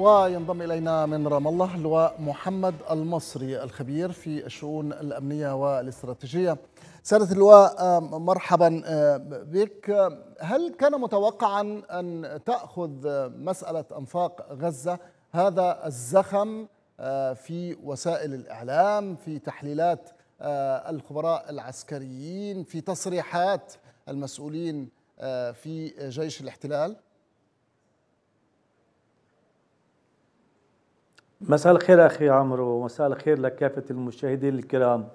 وينضم إلينا من رام الله اللواء محمد المصري الخبير في الشؤون الأمنية والاستراتيجية سيادة اللواء آه، مرحبا آه، بك هل كان متوقعا أن تأخذ مسألة أنفاق غزة هذا الزخم آه، في وسائل الإعلام في تحليلات الخبراء العسكريين في تصريحات المسؤولين في جيش الاحتلال؟ مساء الخير أخي عمرو ومساء الخير لكافة المشاهدين الكرام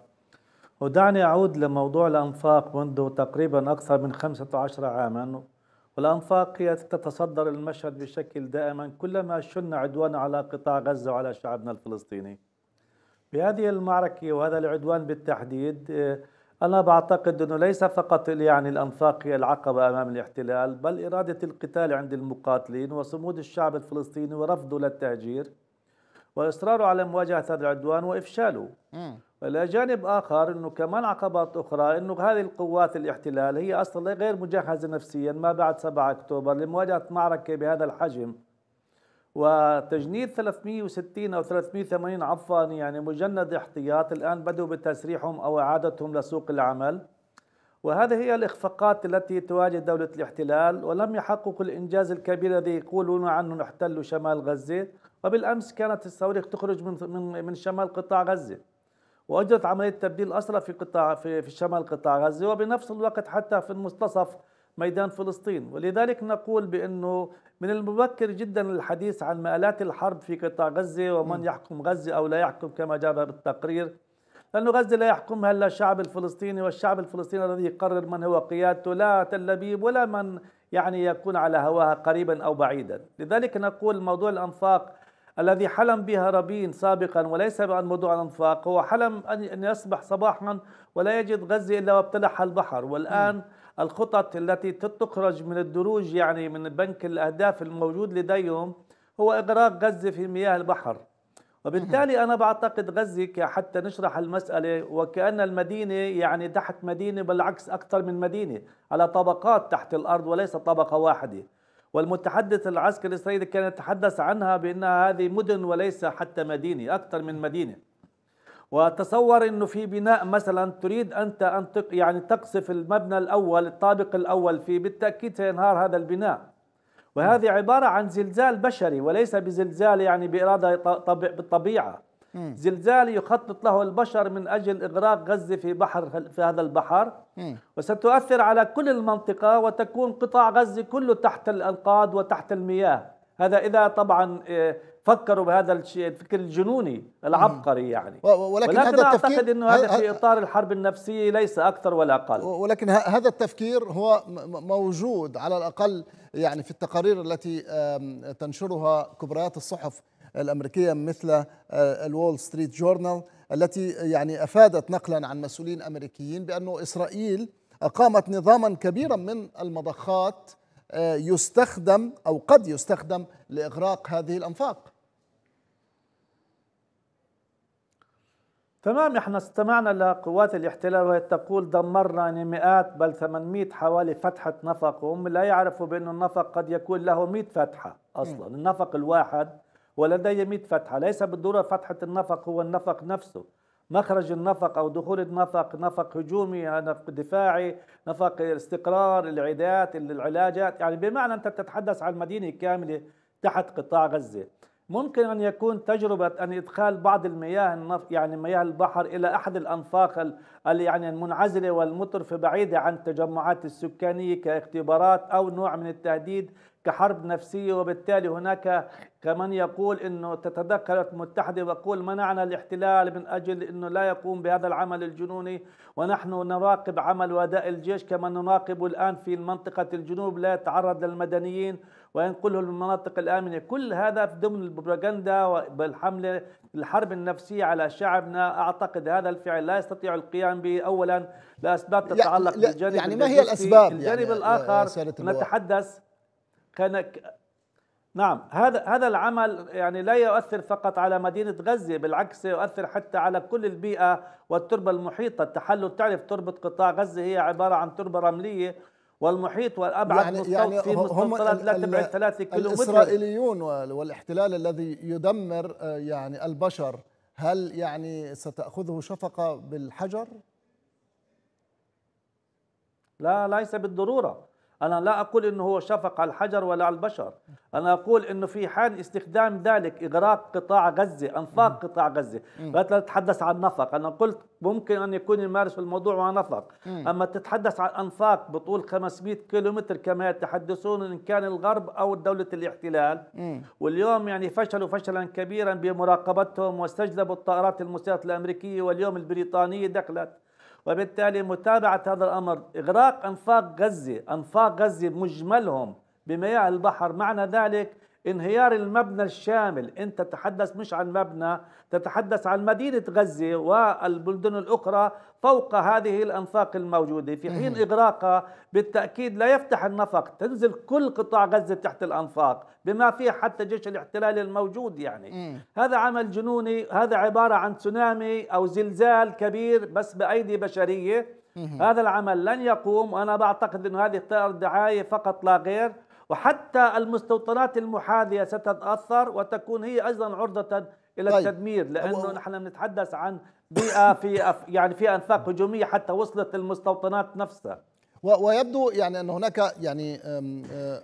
ودعني أعود لموضوع الأنفاق منذ تقريبا أكثر من 15 عاما والأنفاق هي تتصدر المشهد بشكل دائما كلما شن عدوان على قطاع غزة وعلى شعبنا الفلسطيني بهذه المعركة وهذا العدوان بالتحديد آه، أنا بعتقد أنه ليس فقط يعني الأنفاق هي العقبة أمام الاحتلال بل إرادة القتال عند المقاتلين وصمود الشعب الفلسطيني ورفضه للتهجير واصراره على مواجهه هذا العدوان وافشاله الى جانب اخر انه كمان عقبات اخرى انه هذه القوات الاحتلال هي اصلا غير مجهزه نفسيا ما بعد 7 اكتوبر لمواجهه معركه بهذا الحجم وتجنيد 360 او 380 عفوا يعني مجند احتياط الان بدأوا بتسريحهم او اعادتهم لسوق العمل وهذه هي الاخفاقات التي تواجه دوله الاحتلال ولم يحققوا الانجاز الكبير الذي يقولون عنه احتلوا شمال غزه وبالامس كانت الصواريخ تخرج من من من شمال قطاع غزه واجرت عمليه تبديل اسرى في قطاع في, في شمال قطاع غزه وبنفس الوقت حتى في المستصف ميدان فلسطين ولذلك نقول بانه من المبكر جدا الحديث عن مآلات الحرب في قطاع غزه ومن يحكم غزه او لا يحكم كما جاء بالتقرير لانه غزة لا يحكمها إلا الشعب الفلسطيني والشعب الفلسطيني الذي يقرر من هو قيادته لا تل أبيب ولا من يعني يكون على هواها قريبا أو بعيدا لذلك نقول موضوع الأنفاق الذي حلم بها رابين سابقا وليس عن موضوع الانفاق هو حلم ان يصبح صباحا ولا يجد غزه الا وابتلعها البحر والان م. الخطط التي تخرج من الدروج يعني من بنك الاهداف الموجود لديهم هو اغراق غزه في مياه البحر وبالتالي انا بعتقد غزه حتى نشرح المساله وكان المدينه يعني تحت مدينه بالعكس اكثر من مدينه على طبقات تحت الارض وليس طبقه واحده والمتحدث العسكري الإسرائيلي كان يتحدث عنها بأنها هذه مدن وليس حتى مدينة أكثر من مدينة وتصور أنه في بناء مثلا تريد أنت أن يعني تقصف المبنى الأول الطابق الأول فيه بالتأكيد سينهار هذا البناء وهذه عبارة عن زلزال بشري وليس بزلزال يعني بإرادة بالطبيعة زلزال يخطط له البشر من أجل إغراق غزة في بحر في هذا البحر وستؤثر على كل المنطقة وتكون قطاع غزة كله تحت الأنقاض وتحت المياه هذا إذا طبعا آه، فكروا بهذا الشيء الفكر الجنوني العبقري يعني ولكن, ولكن هذا اعتقد انه هذا في اطار الحرب النفسيه ليس اكثر ولا اقل ولكن هذا التفكير هو موجود على الاقل يعني في التقارير التي تنشرها كبريات الصحف الأمريكية مثل آه، الول ستريت جورنال التي يعني أفادت نقلا عن مسؤولين أمريكيين بأنه إسرائيل أقامت نظاما كبيرا من المضخات آه، يستخدم أو قد يستخدم لإغراق هذه الأنفاق تمام احنا استمعنا لقوات الاحتلال وهي تقول دمرنا يعني مئات بل 800 حوالي فتحة نفق وهم لا يعرفوا بأن النفق قد يكون له 100 فتحة أصلا النفق الواحد ولدي 100 فتحة ليس بالضرورة فتحة النفق هو النفق نفسه مخرج النفق أو دخول النفق نفق هجومي نفق دفاعي نفق استقرار العيدات العلاجات يعني بمعنى أنت بتتحدث عن مدينة كاملة تحت قطاع غزة ممكن أن يكون تجربة أن إدخال بعض المياه النف... يعني مياه البحر إلى أحد الأنفاق ال... يعني المنعزلة والمطرفة بعيدة عن التجمعات السكانية كاختبارات أو نوع من التهديد كحرب نفسية وبالتالي هناك كمن يقول أنه تتذكر الولايات المتحدة ويقول منعنا الاحتلال من أجل أنه لا يقوم بهذا العمل الجنوني ونحن نراقب عمل وداء الجيش كما نراقب الآن في منطقة الجنوب لا يتعرض للمدنيين وينقله للمناطق الآمنة كل هذا في ضمن البروباغندا والحملة الحرب النفسية على شعبنا أعتقد هذا الفعل لا يستطيع القيام به أولا لأسباب يعني تتعلق لا بالجانب يعني ما هي الأسباب الجانب يعني الآخر نتحدث كان نعم هذا هذا العمل يعني لا يؤثر فقط على مدينه غزه بالعكس يؤثر حتى على كل البيئه والتربه المحيطه التحلل تعرف تربه قطاع غزه هي عباره عن تربه رمليه والمحيط والابعد يعني, يعني في مستوصلات لا تبعد ثلاثة كيلو الاسرائيليون والاحتلال الذي يدمر آه، يعني البشر هل يعني ستاخذه شفقه بالحجر؟ لا ليس بالضروره أنا لا أقول أنه هو شفق على الحجر ولا على البشر أنا أقول أنه في حال استخدام ذلك إغراق قطاع غزة أنفاق قطاع غزة لا تتحدث عن نفق أنا قلت ممكن أن يكون يمارس الموضوع مع نفق أما تتحدث عن أنفاق بطول 500 كيلومتر كما يتحدثون إن كان الغرب أو دولة الاحتلال واليوم يعني فشلوا فشلا كبيرا بمراقبتهم واستجلبوا الطائرات المسيرة الأمريكية واليوم البريطانية دخلت وبالتالي متابعة هذا الأمر إغراق أنفاق غزة أنفاق غزة مجملهم بمياه البحر معنى ذلك انهيار المبنى الشامل أنت تتحدث مش عن مبنى تتحدث عن مدينة غزة والبلدان الأخرى فوق هذه الأنفاق الموجودة في حين إغراقها بالتأكيد لا يفتح النفق تنزل كل قطاع غزة تحت الأنفاق بما فيه حتى جيش الاحتلال الموجود يعني هذا عمل جنوني هذا عبارة عن تسونامي أو زلزال كبير بس بأيدي بشرية هذا العمل لن يقوم وأنا بعتقد أن هذه دعاية فقط لا غير وحتى المستوطنات المحاذية ستتأثر وتكون هي أيضا عرضة إلى طيب. التدمير لأنه نحن بنتحدث عن بيئة في أف... يعني في أنفاق هجومية حتى وصلت المستوطنات نفسها و... ويبدو يعني أن هناك يعني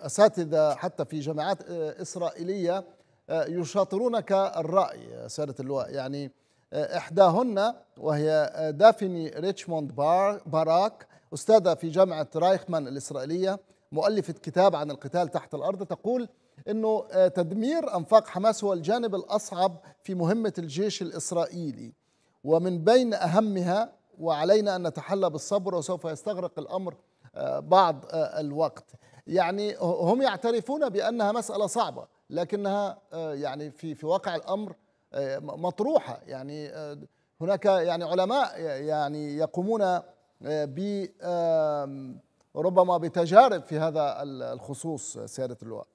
أساتذة حتى في جامعات إسرائيلية يشاطرونك الرأي سيادة اللواء يعني إحداهن وهي دافني ريتشموند باراك أستاذة في جامعة رايخمان الإسرائيلية مؤلفة كتاب عن القتال تحت الأرض تقول أنه آه، تدمير أنفاق حماس هو الجانب الأصعب في مهمة الجيش الإسرائيلي ومن بين أهمها وعلينا أن نتحلى بالصبر وسوف يستغرق الأمر آه، بعض آه، الوقت يعني هم يعترفون بأنها مسألة صعبة لكنها يعني في في واقع الأمر مطروحة يعني هناك يعني علماء يعني يقومون ب ربما بتجارب في هذا الخصوص سيادة اللواء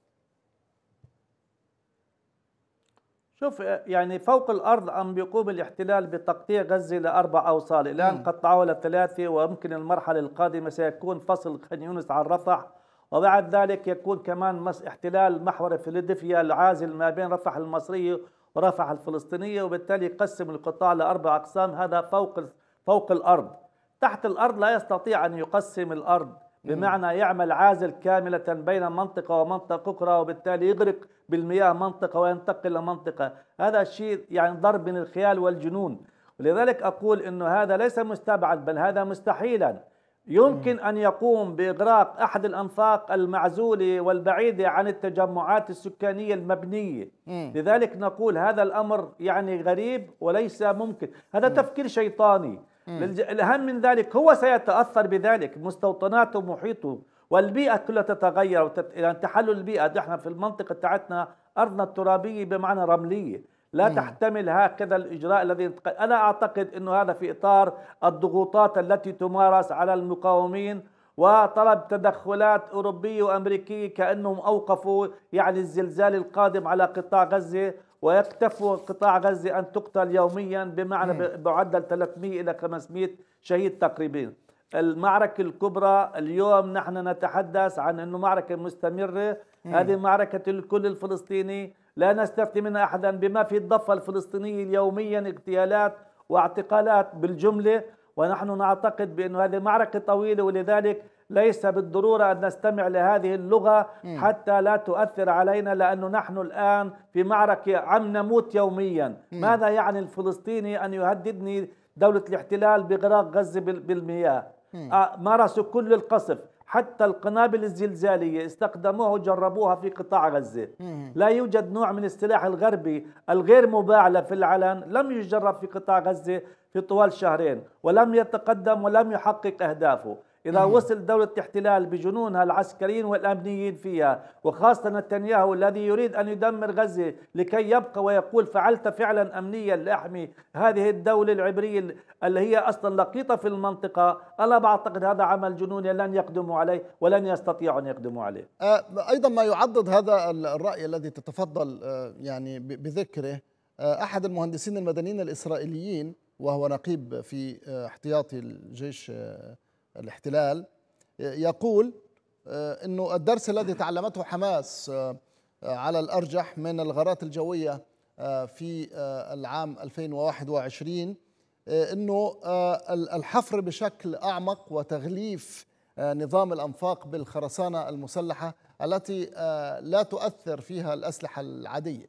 شوف آه، يعني فوق الارض عم بيقوم الاحتلال بتقطيع غزه لاربع اوصال، الان قطعوها لثلاثه ويمكن المرحله القادمه سيكون فصل خان يونس عن رفح وبعد ذلك يكون كمان مس احتلال محور فيلادلفيا العازل ما بين رفح المصريه ورفح الفلسطينيه وبالتالي يقسم القطاع لاربع اقسام هذا فوق فوق الارض. تحت الأرض لا يستطيع أن يقسم الأرض بمعنى يعمل عازل كاملة بين منطقة ومنطقة أخرى وبالتالي يغرق بالمياه منطقة وينتقل إلى منطقة هذا الشيء يعني ضرب من الخيال والجنون ولذلك أقول أنه هذا ليس مستبعد بل هذا مستحيلا يمكن أن يقوم بإغراق أحد الأنفاق المعزولة والبعيدة عن التجمعات السكانية المبنية لذلك نقول هذا الأمر يعني غريب وليس ممكن هذا تفكير شيطاني الأهم من ذلك هو سيتأثر بذلك مستوطناته ومحيطه والبيئة كلها تتغير وتت... يعني تحلل البيئة نحن في المنطقة تاعتنا أرضنا الترابية بمعنى رملية لا مم. تحتمل هكذا الإجراء الذي أنا أعتقد أنه هذا في إطار الضغوطات التي تمارس على المقاومين وطلب تدخلات أوروبية وأمريكية كأنهم أوقفوا يعني الزلزال القادم على قطاع غزة ويكتف قطاع غزة أن تقتل يوميا بمعنى بعدل 300 إلى 500 شهيد تقريبا المعركة الكبرى اليوم نحن نتحدث عن أنه معركة مستمرة هذه معركة الكل الفلسطيني لا نستثني منها أحدا بما في الضفة الفلسطينية يوميا اغتيالات واعتقالات بالجملة ونحن نعتقد بأن هذه معركة طويلة ولذلك ليس بالضرورة أن نستمع لهذه اللغة حتى لا تؤثر علينا لأنه نحن الآن في معركة عم نموت يوميا ماذا يعني الفلسطيني أن يهددني دولة الاحتلال بغرق غزة بالمياه آه، مارسوا كل القصف حتى القنابل الزلزالية استخدموها وجربوها في قطاع غزة لا يوجد نوع من السلاح الغربي الغير مباع في العلن لم يجرب في قطاع غزة في طوال شهرين ولم يتقدم ولم يحقق أهدافه إذا وصل دولة الاحتلال بجنونها العسكريين والأمنيين فيها وخاصة نتنياهو الذي يريد أن يدمر غزة لكي يبقى ويقول فعلت فعلا أمنيا لأحمي هذه الدولة العبرية اللي هي أصلا لقيطة في المنطقة أنا بعتقد هذا عمل جنوني لن يقدموا عليه ولن يستطيعوا أن يقدموا عليه أه، أيضا ما يعضد هذا الرأي الذي تتفضل أه، يعني بذكره أه، أحد المهندسين المدنيين الإسرائيليين وهو نقيب في احتياطي الجيش الاحتلال يقول آه، انه الدرس الذي تعلمته حماس آه، على الارجح من الغارات الجويه آه، في العام 2021 انه الحفر بشكل اعمق وتغليف نظام الانفاق بالخرسانه المسلحه التي لا تؤثر فيها الاسلحه العاديه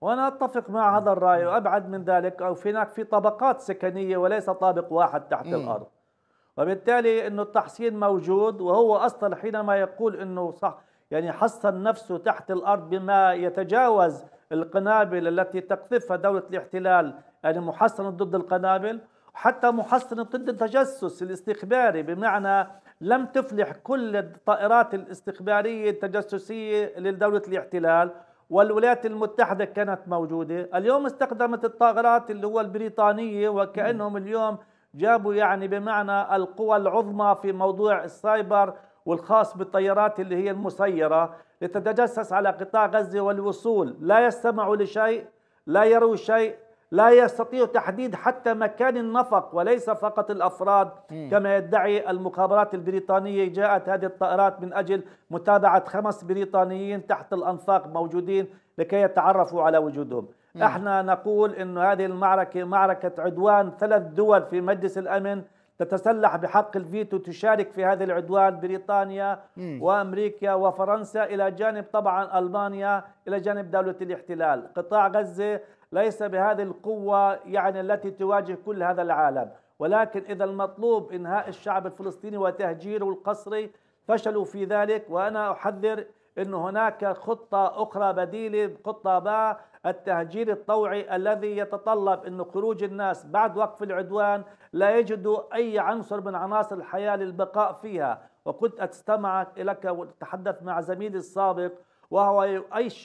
وأنا أتفق مع هذا الرأي وأبعد من ذلك أو في هناك في طبقات سكنية وليس طابق واحد تحت الأرض وبالتالي أنه التحسين موجود وهو أصلا حينما يقول أنه صح يعني حصن نفسه تحت الأرض بما يتجاوز القنابل التي تقذفها دولة الاحتلال يعني محصنة ضد القنابل حتى محصنة ضد التجسس الاستخباري بمعنى لم تفلح كل الطائرات الاستخبارية التجسسية لدولة الاحتلال والولايات المتحدة كانت موجودة اليوم استخدمت الطائرات اللي هو البريطانية وكأنهم اليوم جابوا يعني بمعنى القوى العظمى في موضوع السايبر والخاص بالطيارات اللي هي المسيرة لتتجسس على قطاع غزة والوصول لا يستمعوا لشيء لا يروا شيء لا يستطيع تحديد حتى مكان النفق وليس فقط الأفراد كما يدعي المخابرات البريطانية جاءت هذه الطائرات من أجل متابعة خمس بريطانيين تحت الأنفاق موجودين لكي يتعرفوا على وجودهم احنا نقول أن هذه المعركة معركة عدوان ثلاث دول في مجلس الأمن تتسلح بحق الفيتو تشارك في هذا العدوان بريطانيا وامريكا وفرنسا الى جانب طبعا المانيا الى جانب دوله الاحتلال قطاع غزه ليس بهذه القوة يعني التي تواجه كل هذا العالم ولكن إذا المطلوب إنهاء الشعب الفلسطيني وتهجيره القسري فشلوا في ذلك وأنا أحذر أن هناك خطة أخرى بديلة خطة باء التهجير الطوعي الذي يتطلب أن خروج الناس بعد وقف العدوان لا يجدوا أي عنصر من عناصر الحياة للبقاء فيها وكنت أستمع لك وأتحدث مع زميلي السابق وهو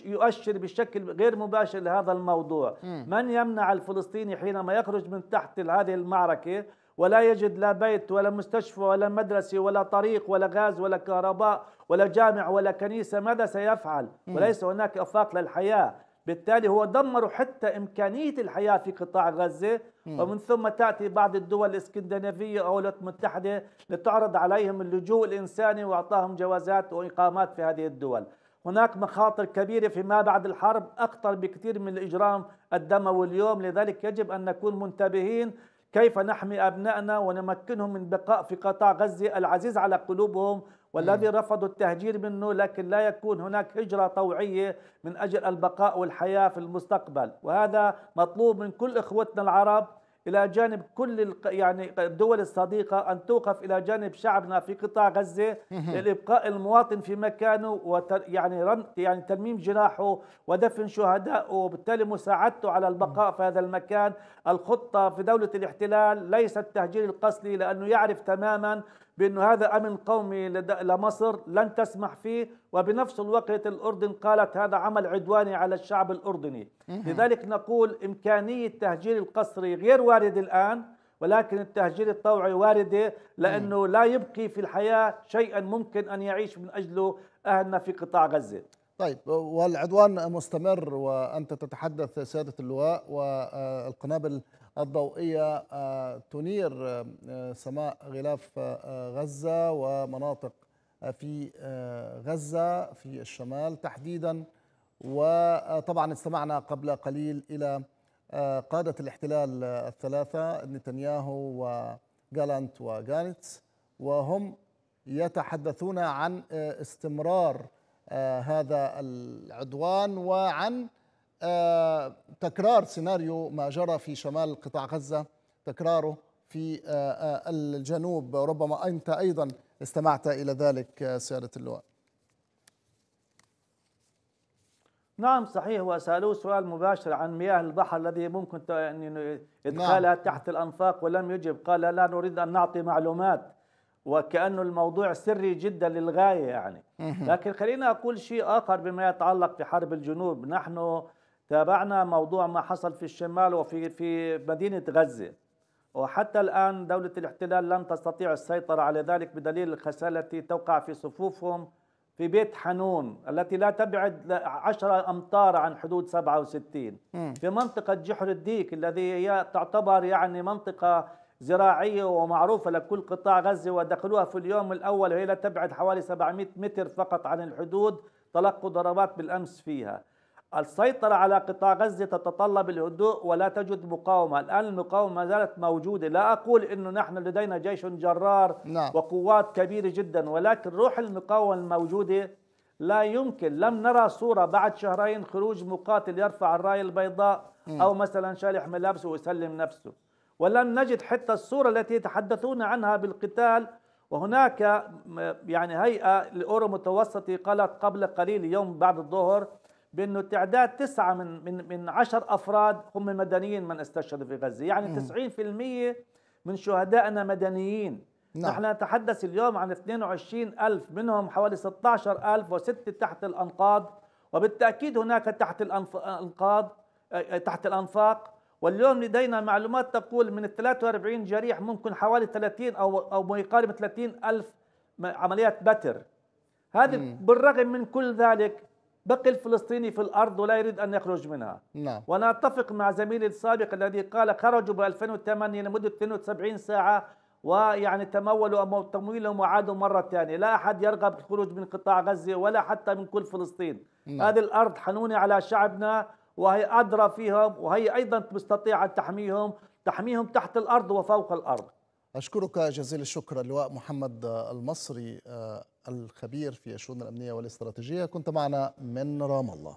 يؤشر بشكل غير مباشر لهذا الموضوع م. من يمنع الفلسطيني حينما يخرج من تحت هذه المعركة ولا يجد لا بيت ولا مستشفى ولا مدرسة ولا طريق ولا غاز ولا كهرباء ولا جامع ولا كنيسة ماذا سيفعل م. وليس هناك أفاق للحياة بالتالي هو دمر حتى إمكانية الحياة في قطاع غزة ومن ثم تأتي بعض الدول الإسكندنافية أو الولايات المتحدة لتعرض عليهم اللجوء الإنساني وأعطاهم جوازات وإقامات في هذه الدول هناك مخاطر كبيرة فيما بعد الحرب أخطر بكثير من الإجرام الدموي اليوم لذلك يجب أن نكون منتبهين كيف نحمي أبنائنا ونمكنهم من بقاء في قطاع غزة العزيز على قلوبهم والذي رفضوا التهجير منه لكن لا يكون هناك هجرة طوعية من أجل البقاء والحياة في المستقبل وهذا مطلوب من كل إخوتنا العرب إلى جانب كل يعني الدول الصديقة أن توقف إلى جانب شعبنا في قطاع غزة لإبقاء المواطن في مكانه ويعني يعني رم... يعني ترميم جراحه ودفن شهدائه وبالتالي مساعدته على البقاء في هذا المكان الخطة في دولة الاحتلال ليست التهجير القسري لأنه يعرف تماما بأنه هذا أمن قومي لمصر لن تسمح فيه وبنفس الوقت الأردن قالت هذا عمل عدواني على الشعب الأردني لذلك نقول إمكانية التهجير القسري غير وارد الآن ولكن التهجير الطوعي واردة لأنه لا يبقي في الحياة شيئا ممكن أن يعيش من أجله أهلنا في قطاع غزة طيب والعدوان مستمر وأنت تتحدث سيادة اللواء والقنابل الضوئية آه، تنير آه، سماء غلاف آه، غزة ومناطق في غزة في الشمال تحديدا وطبعا استمعنا قبل قليل إلى قادة الاحتلال الثلاثة نتنياهو وجالانت وغانتس وهم يتحدثون عن استمرار هذا العدوان وعن آه، تكرار سيناريو ما جرى في شمال قطاع غزة تكراره في آه، آه، الجنوب ربما أنت أيضا استمعت إلى ذلك سيادة اللواء نعم صحيح وسألوه سؤال مباشر عن مياه البحر الذي ممكن يعني إدخالها نعم. تحت الأنفاق ولم يجب قال لا نريد أن نعطي معلومات وكأنه الموضوع سري جدا للغاية يعني لكن خلينا أقول شيء آخر بما يتعلق بحرب الجنوب نحن تابعنا موضوع ما حصل في الشمال وفي في مدينة غزة وحتى الآن دولة الاحتلال لن تستطيع السيطرة على ذلك بدليل الخسائر التي توقع في صفوفهم في بيت حنون التي لا تبعد 10 أمتار عن حدود 67 في منطقة جحر الديك الذي هي تعتبر يعني منطقة زراعية ومعروفة لكل قطاع غزة ودخلوها في اليوم الأول وهي لا تبعد حوالي 700 متر فقط عن الحدود تلقوا ضربات بالأمس فيها السيطرة على قطاع غزة تتطلب الهدوء ولا تجد مقاومة الآن المقاومة ما زالت موجودة لا أقول أنه نحن لدينا جيش جرار نعم. وقوات كبيرة جدا ولكن روح المقاومة الموجودة لا يمكن لم نرى صورة بعد شهرين خروج مقاتل يرفع الراية البيضاء م. أو مثلا شالح ملابسه ويسلم نفسه ولم نجد حتى الصورة التي يتحدثون عنها بالقتال وهناك يعني هيئة الأورو متوسطي قالت قبل قليل يوم بعد الظهر بانه تعداد تسعه من من من 10 افراد هم مدنيين من استشهدوا في غزه، يعني 90% من شهدائنا مدنيين نعم. نحن نتحدث اليوم عن 22 ألف منهم حوالي 16 ألف وستة تحت الأنقاض وبالتأكيد هناك تحت الأنقاض تحت الأنفاق واليوم لدينا معلومات تقول من ال 43 جريح ممكن حوالي 30 أو أو ما يقارب 30 ألف عمليات بتر هذه بالرغم من كل ذلك بقي الفلسطيني في الارض ولا يريد ان يخرج منها نعم وانا اتفق مع زميلي السابق الذي قال خرجوا ب 2008 لمده 72 ساعه ويعني تمولوا تمويلهم وعادوا مره ثانيه، لا احد يرغب بالخروج الخروج من قطاع غزه ولا حتى من كل فلسطين. نعم. هذه الارض حنونه على شعبنا وهي ادرى فيهم وهي ايضا تستطيع ان تحميهم، تحميهم تحت الارض وفوق الارض. اشكرك جزيل الشكر اللواء محمد المصري آه، الخبير في الشؤون الأمنية والاستراتيجية كنت معنا من رام الله